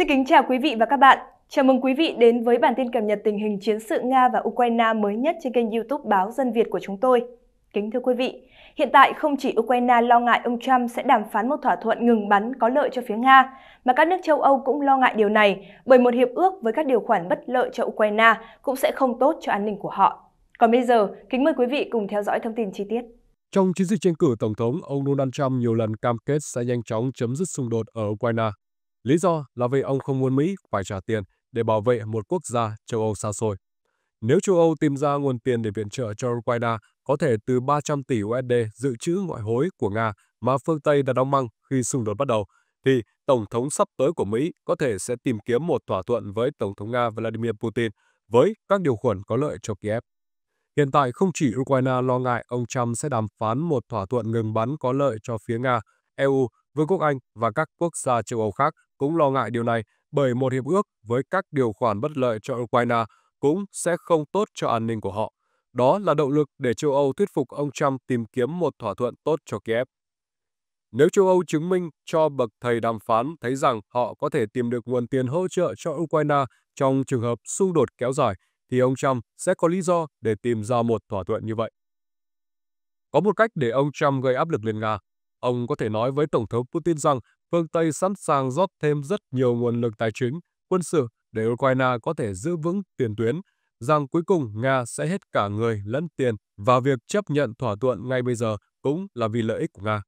Xin kính chào quý vị và các bạn. Chào mừng quý vị đến với bản tin cập nhật tình hình chiến sự Nga và Ukraine mới nhất trên kênh youtube báo Dân Việt của chúng tôi. Kính thưa quý vị, hiện tại không chỉ Ukraine lo ngại ông Trump sẽ đàm phán một thỏa thuận ngừng bắn có lợi cho phía Nga, mà các nước châu Âu cũng lo ngại điều này bởi một hiệp ước với các điều khoản bất lợi cho Ukraine cũng sẽ không tốt cho an ninh của họ. Còn bây giờ, kính mời quý vị cùng theo dõi thông tin chi tiết. Trong chiến dịch tranh cử Tổng thống, ông Donald Trump nhiều lần cam kết sẽ nhanh chóng chấm dứt xung đột ở Ukraine. Lý do là vì ông không muốn Mỹ phải trả tiền để bảo vệ một quốc gia châu Âu xa xôi. Nếu châu Âu tìm ra nguồn tiền để viện trợ cho Ukraine có thể từ 300 tỷ USD dự trữ ngoại hối của Nga mà phương Tây đã đóng măng khi xung đột bắt đầu, thì Tổng thống sắp tới của Mỹ có thể sẽ tìm kiếm một thỏa thuận với Tổng thống Nga Vladimir Putin với các điều khoản có lợi cho Kiev. Hiện tại, không chỉ Ukraine lo ngại ông Trump sẽ đàm phán một thỏa thuận ngừng bắn có lợi cho phía Nga, EU, Vương quốc Anh và các quốc gia châu Âu khác cũng lo ngại điều này bởi một hiệp ước với các điều khoản bất lợi cho Ukraine cũng sẽ không tốt cho an ninh của họ. Đó là động lực để châu Âu thuyết phục ông Trump tìm kiếm một thỏa thuận tốt cho Kiev. Nếu châu Âu chứng minh cho bậc thầy đàm phán thấy rằng họ có thể tìm được nguồn tiền hỗ trợ cho Ukraine trong trường hợp xung đột kéo dài, thì ông Trump sẽ có lý do để tìm ra một thỏa thuận như vậy. Có một cách để ông Trump gây áp lực lên Nga. Ông có thể nói với Tổng thống Putin rằng phương Tây sẵn sàng rót thêm rất nhiều nguồn lực tài chính, quân sự để Ukraine có thể giữ vững tiền tuyến, rằng cuối cùng Nga sẽ hết cả người lẫn tiền và việc chấp nhận thỏa thuận ngay bây giờ cũng là vì lợi ích của Nga.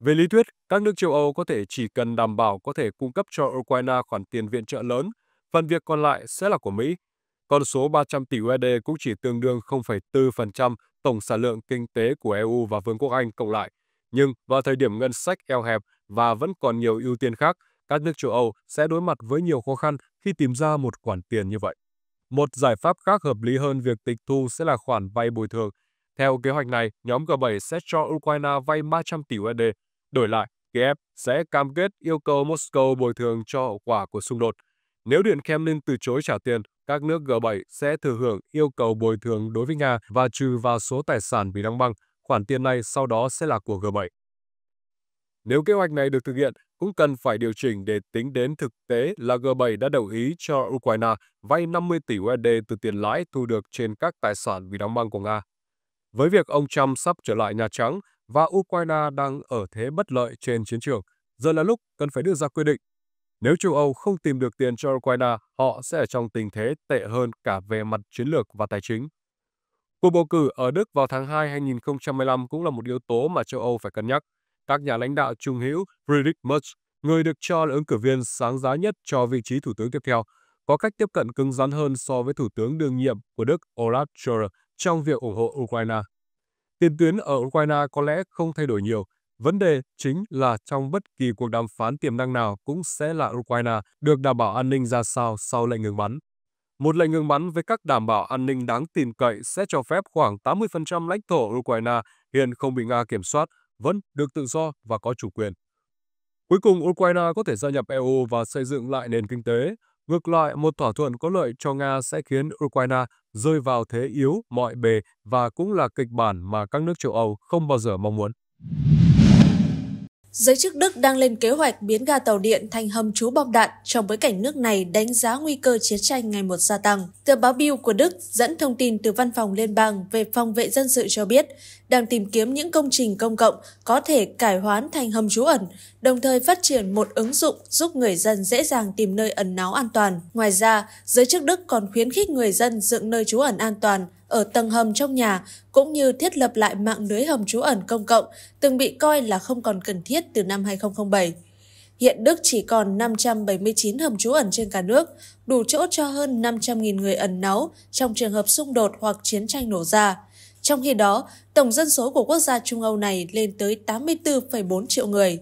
Về lý thuyết, các nước châu Âu có thể chỉ cần đảm bảo có thể cung cấp cho Ukraine khoản tiền viện trợ lớn, phần việc còn lại sẽ là của Mỹ. Con số 300 tỷ USD cũng chỉ tương đương 0,4% tổng sản lượng kinh tế của EU và Vương quốc Anh cộng lại. Nhưng vào thời điểm ngân sách eo hẹp, và vẫn còn nhiều ưu tiên khác, các nước châu Âu sẽ đối mặt với nhiều khó khăn khi tìm ra một khoản tiền như vậy. Một giải pháp khác hợp lý hơn việc tịch thu sẽ là khoản vay bồi thường. Theo kế hoạch này, nhóm G7 sẽ cho Ukraine vay 300 tỷ USD. Đổi lại, Kiev sẽ cam kết yêu cầu Moscow bồi thường cho hậu quả của xung đột. Nếu Điện Kremlin từ chối trả tiền, các nước G7 sẽ thừa hưởng yêu cầu bồi thường đối với Nga và trừ vào số tài sản bị đóng băng. Khoản tiền này sau đó sẽ là của G7. Nếu kế hoạch này được thực hiện, cũng cần phải điều chỉnh để tính đến thực tế là G7 đã đồng ý cho Ukraine vay 50 tỷ USD từ tiền lãi thu được trên các tài sản bị đóng băng của Nga. Với việc ông Trump sắp trở lại Nhà Trắng và Ukraine đang ở thế bất lợi trên chiến trường, giờ là lúc cần phải đưa ra quyết định. Nếu châu Âu không tìm được tiền cho Ukraine, họ sẽ ở trong tình thế tệ hơn cả về mặt chiến lược và tài chính. Cuộc bầu cử ở Đức vào tháng 2 2015 cũng là một yếu tố mà châu Âu phải cân nhắc các nhà lãnh đạo trung hữu Friedrich Merz, người được cho là ứng cử viên sáng giá nhất cho vị trí thủ tướng tiếp theo, có cách tiếp cận cứng rắn hơn so với thủ tướng đương nhiệm của Đức Olaf Scholz trong việc ủng hộ Ukraine. Tiền tuyến ở Ukraine có lẽ không thay đổi nhiều. Vấn đề chính là trong bất kỳ cuộc đàm phán tiềm năng nào cũng sẽ là Ukraine được đảm bảo an ninh ra sao sau lệnh ngừng bắn. Một lệnh ngừng bắn với các đảm bảo an ninh đáng tin cậy sẽ cho phép khoảng 80% lãnh thổ Ukraine hiện không bị Nga kiểm soát vẫn được tự do và có chủ quyền. Cuối cùng, Ukraine có thể gia nhập EU và xây dựng lại nền kinh tế. Ngược lại, một thỏa thuận có lợi cho Nga sẽ khiến Ukraine rơi vào thế yếu mọi bề và cũng là kịch bản mà các nước châu Âu không bao giờ mong muốn. Giới chức Đức đang lên kế hoạch biến ga tàu điện thành hầm trú bom đạn trong bối cảnh nước này đánh giá nguy cơ chiến tranh ngày một gia tăng. Tờ báo Bild của Đức dẫn thông tin từ văn phòng liên bang về phòng vệ dân sự cho biết đang tìm kiếm những công trình công cộng có thể cải hoán thành hầm trú ẩn, đồng thời phát triển một ứng dụng giúp người dân dễ dàng tìm nơi ẩn náu an toàn. Ngoài ra, giới chức Đức còn khuyến khích người dân dựng nơi trú ẩn an toàn ở tầng hầm trong nhà, cũng như thiết lập lại mạng lưới hầm trú ẩn công cộng từng bị coi là không còn cần thiết từ năm 2007. Hiện Đức chỉ còn 579 hầm trú ẩn trên cả nước, đủ chỗ cho hơn 500.000 người ẩn náu trong trường hợp xung đột hoặc chiến tranh nổ ra. Trong khi đó, tổng dân số của quốc gia Trung Âu này lên tới 84,4 triệu người.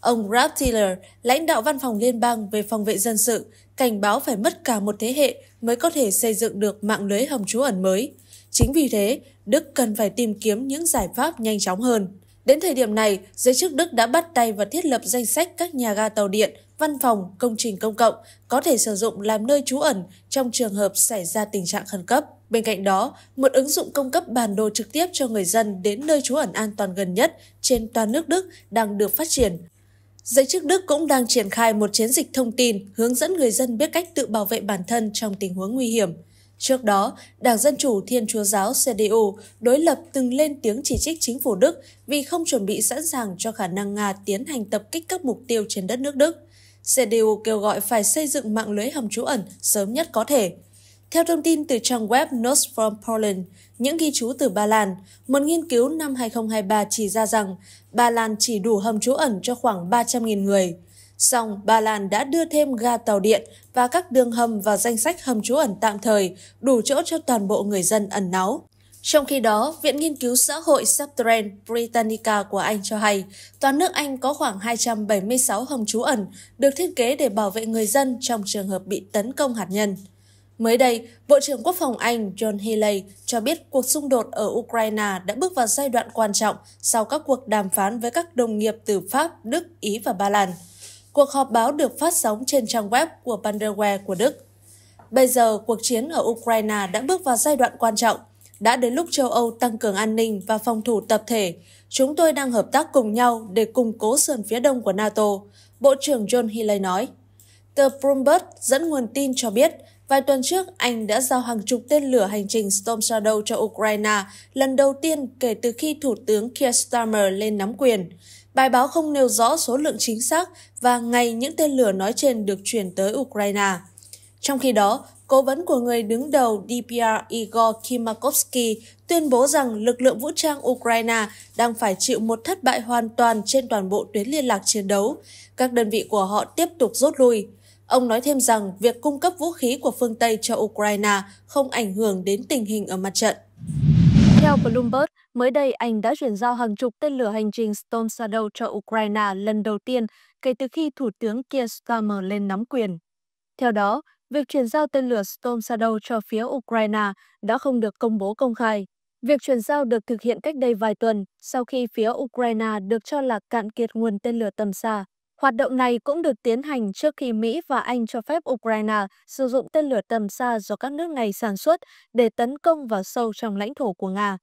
Ông Rob Taylor, lãnh đạo văn phòng liên bang về phòng vệ dân sự, cảnh báo phải mất cả một thế hệ mới có thể xây dựng được mạng lưới hầm trú ẩn mới. Chính vì thế, Đức cần phải tìm kiếm những giải pháp nhanh chóng hơn. Đến thời điểm này, giới chức Đức đã bắt tay và thiết lập danh sách các nhà ga tàu điện, văn phòng, công trình công cộng có thể sử dụng làm nơi trú ẩn trong trường hợp xảy ra tình trạng khẩn cấp. Bên cạnh đó, một ứng dụng cung cấp bản đồ trực tiếp cho người dân đến nơi trú ẩn an toàn gần nhất trên toàn nước Đức đang được phát triển. Giới chức Đức cũng đang triển khai một chiến dịch thông tin hướng dẫn người dân biết cách tự bảo vệ bản thân trong tình huống nguy hiểm. Trước đó, Đảng Dân Chủ Thiên Chúa Giáo CDU đối lập từng lên tiếng chỉ trích chính phủ Đức vì không chuẩn bị sẵn sàng cho khả năng Nga tiến hành tập kích các mục tiêu trên đất nước Đức. CDU kêu gọi phải xây dựng mạng lưới hầm trú ẩn sớm nhất có thể – theo thông tin từ trang web Notes from Poland, những ghi chú từ Ba Lan, một nghiên cứu năm 2023 chỉ ra rằng Ba Lan chỉ đủ hầm trú ẩn cho khoảng 300.000 người. Song, Ba Lan đã đưa thêm ga tàu điện và các đường hầm vào danh sách hầm trú ẩn tạm thời, đủ chỗ cho toàn bộ người dân ẩn náu. Trong khi đó, Viện Nghiên cứu Xã hội Subterrane Britannica của Anh cho hay, toàn nước Anh có khoảng 276 hầm trú ẩn được thiết kế để bảo vệ người dân trong trường hợp bị tấn công hạt nhân. Mới đây, Bộ trưởng Quốc phòng Anh John Healey cho biết cuộc xung đột ở Ukraine đã bước vào giai đoạn quan trọng sau các cuộc đàm phán với các đồng nghiệp từ Pháp, Đức, Ý và Ba Lan. Cuộc họp báo được phát sóng trên trang web của Bundeswehr của Đức. Bây giờ, cuộc chiến ở Ukraine đã bước vào giai đoạn quan trọng. Đã đến lúc châu Âu tăng cường an ninh và phòng thủ tập thể. Chúng tôi đang hợp tác cùng nhau để củng cố sườn phía đông của NATO, Bộ trưởng John Healey nói. Tờ Bloomberg dẫn nguồn tin cho biết Vài tuần trước, Anh đã giao hàng chục tên lửa hành trình Storm Shadow cho Ukraine lần đầu tiên kể từ khi Thủ tướng Keir Starmer lên nắm quyền. Bài báo không nêu rõ số lượng chính xác và ngày những tên lửa nói trên được chuyển tới Ukraine. Trong khi đó, cố vấn của người đứng đầu DPR Igor Kimakovsky tuyên bố rằng lực lượng vũ trang Ukraine đang phải chịu một thất bại hoàn toàn trên toàn bộ tuyến liên lạc chiến đấu. Các đơn vị của họ tiếp tục rút lui. Ông nói thêm rằng việc cung cấp vũ khí của phương Tây cho Ukraine không ảnh hưởng đến tình hình ở mặt trận. Theo Bloomberg, mới đây Anh đã chuyển giao hàng chục tên lửa hành trình Storm Shadow cho Ukraine lần đầu tiên kể từ khi Thủ tướng Keir Starmer lên nắm quyền. Theo đó, việc chuyển giao tên lửa Storm Shadow cho phía Ukraine đã không được công bố công khai. Việc chuyển giao được thực hiện cách đây vài tuần sau khi phía Ukraine được cho là cạn kiệt nguồn tên lửa tầm xa Hoạt động này cũng được tiến hành trước khi Mỹ và Anh cho phép Ukraine sử dụng tên lửa tầm xa do các nước này sản xuất để tấn công vào sâu trong lãnh thổ của Nga.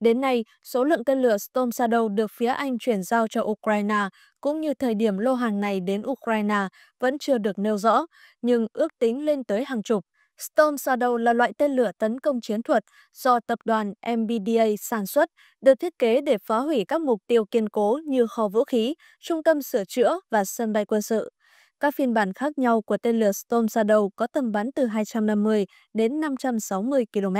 Đến nay, số lượng tên lửa Storm Shadow được phía Anh chuyển giao cho Ukraine cũng như thời điểm lô hàng này đến Ukraine vẫn chưa được nêu rõ, nhưng ước tính lên tới hàng chục. Storm Shadow là loại tên lửa tấn công chiến thuật do tập đoàn MBDA sản xuất, được thiết kế để phá hủy các mục tiêu kiên cố như kho vũ khí, trung tâm sửa chữa và sân bay quân sự. Các phiên bản khác nhau của tên lửa Storm Shadow có tầm bắn từ 250 đến 560 km.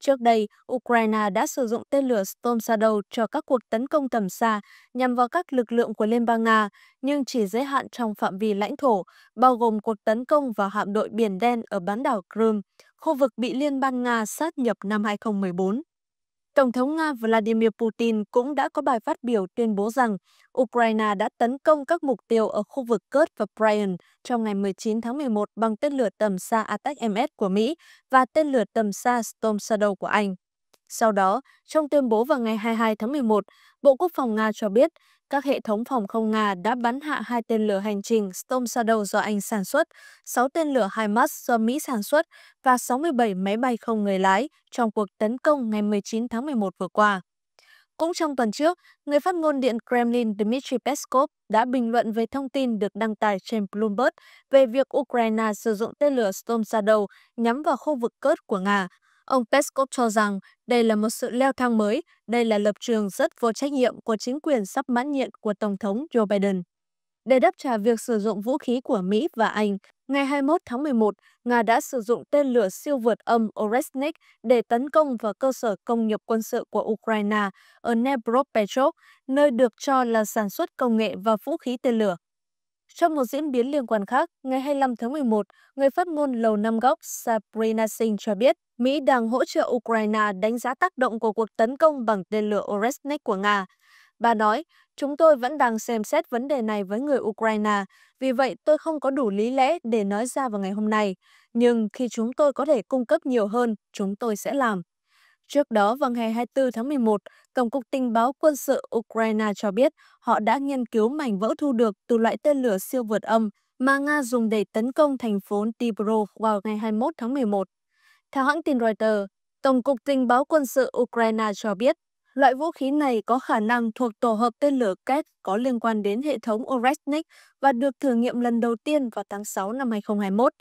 Trước đây, Ukraine đã sử dụng tên lửa Storm Shadow cho các cuộc tấn công tầm xa nhằm vào các lực lượng của Liên bang Nga, nhưng chỉ giới hạn trong phạm vi lãnh thổ, bao gồm cuộc tấn công vào hạm đội Biển Đen ở bán đảo Crimea, khu vực bị Liên bang Nga sát nhập năm 2014. Tổng thống Nga Vladimir Putin cũng đã có bài phát biểu tuyên bố rằng Ukraine đã tấn công các mục tiêu ở khu vực Kursk và Bryansk trong ngày 19 tháng 11 bằng tên lửa tầm xa Attack-MS của Mỹ và tên lửa tầm xa Storm Shadow của Anh. Sau đó, trong tuyên bố vào ngày 22 tháng 11, Bộ Quốc phòng Nga cho biết các hệ thống phòng không Nga đã bắn hạ hai tên lửa hành trình Storm Shadow do Anh sản xuất, 6 tên lửa HIMARS do Mỹ sản xuất và 67 máy bay không người lái trong cuộc tấn công ngày 19 tháng 11 vừa qua. Cũng trong tuần trước, người phát ngôn Điện Kremlin Dmitry Peskov đã bình luận về thông tin được đăng tải trên Bloomberg về việc Ukraine sử dụng tên lửa Storm Shadow nhắm vào khu vực cớt của Nga Ông Peskov cho rằng đây là một sự leo thang mới, đây là lập trường rất vô trách nhiệm của chính quyền sắp mãn nhiệm của Tổng thống Joe Biden. Để đáp trả việc sử dụng vũ khí của Mỹ và Anh, ngày 21 tháng 11, Nga đã sử dụng tên lửa siêu vượt âm Oresnik để tấn công vào cơ sở công nghiệp quân sự của Ukraine ở Dnepropetrovsk, nơi được cho là sản xuất công nghệ và vũ khí tên lửa. Trong một diễn biến liên quan khác, ngày 25 tháng 11, người phát ngôn Lầu Năm Góc Sabrina Singh cho biết Mỹ đang hỗ trợ Ukraine đánh giá tác động của cuộc tấn công bằng tên lửa Oresnik của Nga. Bà nói, chúng tôi vẫn đang xem xét vấn đề này với người Ukraine, vì vậy tôi không có đủ lý lẽ để nói ra vào ngày hôm nay. Nhưng khi chúng tôi có thể cung cấp nhiều hơn, chúng tôi sẽ làm. Trước đó, vào ngày 24 tháng 11, Tổng cục Tình báo quân sự Ukraine cho biết họ đã nghiên cứu mảnh vỡ thu được từ loại tên lửa siêu vượt âm mà Nga dùng để tấn công thành phố Dnipro vào ngày 21 tháng 11. Theo hãng tin Reuters, Tổng cục Tình báo quân sự Ukraine cho biết loại vũ khí này có khả năng thuộc tổ hợp tên lửa kép có liên quan đến hệ thống Oresnik và được thử nghiệm lần đầu tiên vào tháng 6 năm 2021.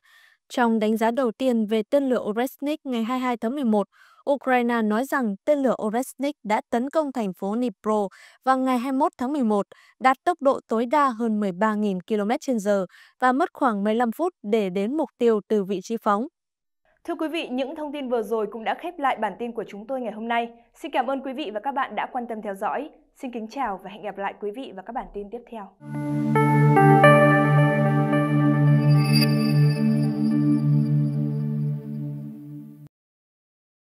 Trong đánh giá đầu tiên về tên lửa Oresnik ngày 22 tháng 11, Ukraine nói rằng tên lửa Oresnik đã tấn công thành phố Dnipro vào ngày 21 tháng 11, đạt tốc độ tối đa hơn 13.000 km/h và mất khoảng 15 phút để đến mục tiêu từ vị trí phóng. Thưa quý vị, những thông tin vừa rồi cũng đã khép lại bản tin của chúng tôi ngày hôm nay. Xin cảm ơn quý vị và các bạn đã quan tâm theo dõi. Xin kính chào và hẹn gặp lại quý vị và các bản tin tiếp theo.